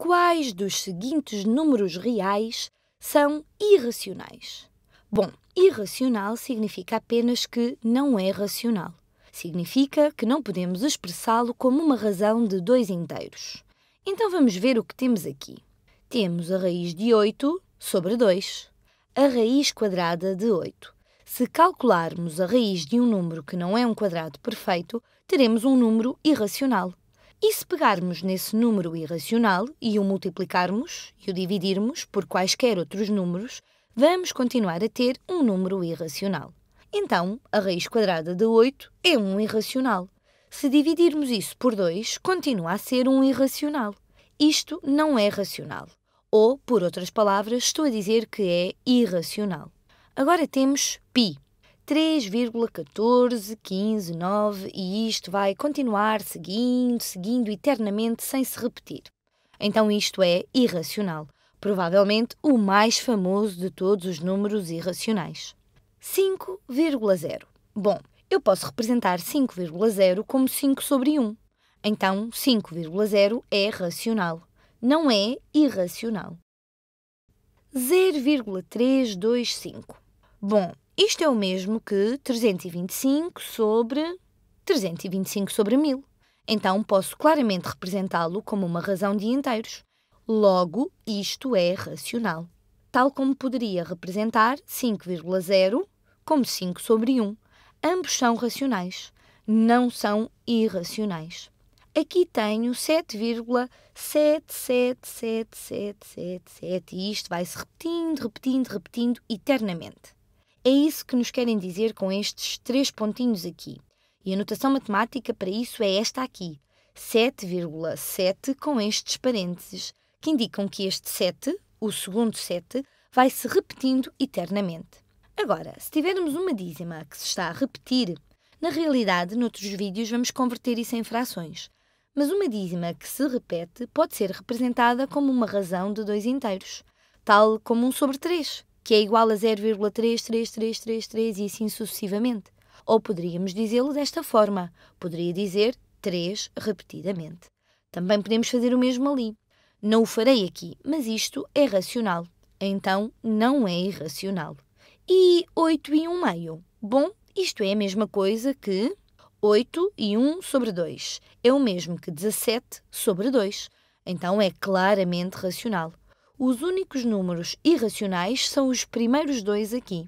Quais dos seguintes números reais são irracionais? Bom, irracional significa apenas que não é racional. Significa que não podemos expressá-lo como uma razão de dois inteiros. Então vamos ver o que temos aqui. Temos a raiz de 8 sobre 2, a raiz quadrada de 8. Se calcularmos a raiz de um número que não é um quadrado perfeito, teremos um número irracional. E se pegarmos nesse número irracional e o multiplicarmos e o dividirmos por quaisquer outros números, vamos continuar a ter um número irracional. Então, a raiz quadrada de 8 é um irracional. Se dividirmos isso por 2, continua a ser um irracional. Isto não é racional. Ou, por outras palavras, estou a dizer que é irracional. Agora temos π, 3,14159 e isto vai continuar seguindo, seguindo eternamente sem se repetir. Então isto é irracional, provavelmente o mais famoso de todos os números irracionais. 5,0. Bom, eu posso representar 5,0 como 5 sobre 1. Então 5,0 é racional, não é irracional. 0,325. Bom, isto é o mesmo que 325 sobre 325 sobre 1000. Então posso claramente representá-lo como uma razão de inteiros. Logo, isto é racional. Tal como poderia representar 5,0 como 5 sobre 1. Ambos são racionais, não são irracionais. Aqui tenho 7,777777 e isto vai se repetindo, repetindo, repetindo eternamente. É isso que nos querem dizer com estes três pontinhos aqui. E a notação matemática para isso é esta aqui, 7,7 com estes parênteses, que indicam que este 7, o segundo 7, vai se repetindo eternamente. Agora, se tivermos uma dízima que se está a repetir, na realidade, noutros vídeos vamos converter isso em frações. Mas uma dízima que se repete pode ser representada como uma razão de dois inteiros, tal como um sobre três que é igual a 0,33333 e assim sucessivamente. Ou poderíamos dizê-lo desta forma. Poderia dizer 3 repetidamente. Também podemos fazer o mesmo ali. Não o farei aqui, mas isto é racional. Então não é irracional. E 8 e 1 meio? Bom, isto é a mesma coisa que 8 e 1 sobre 2. É o mesmo que 17 sobre 2. Então é claramente racional. Os únicos números irracionais são os primeiros dois aqui.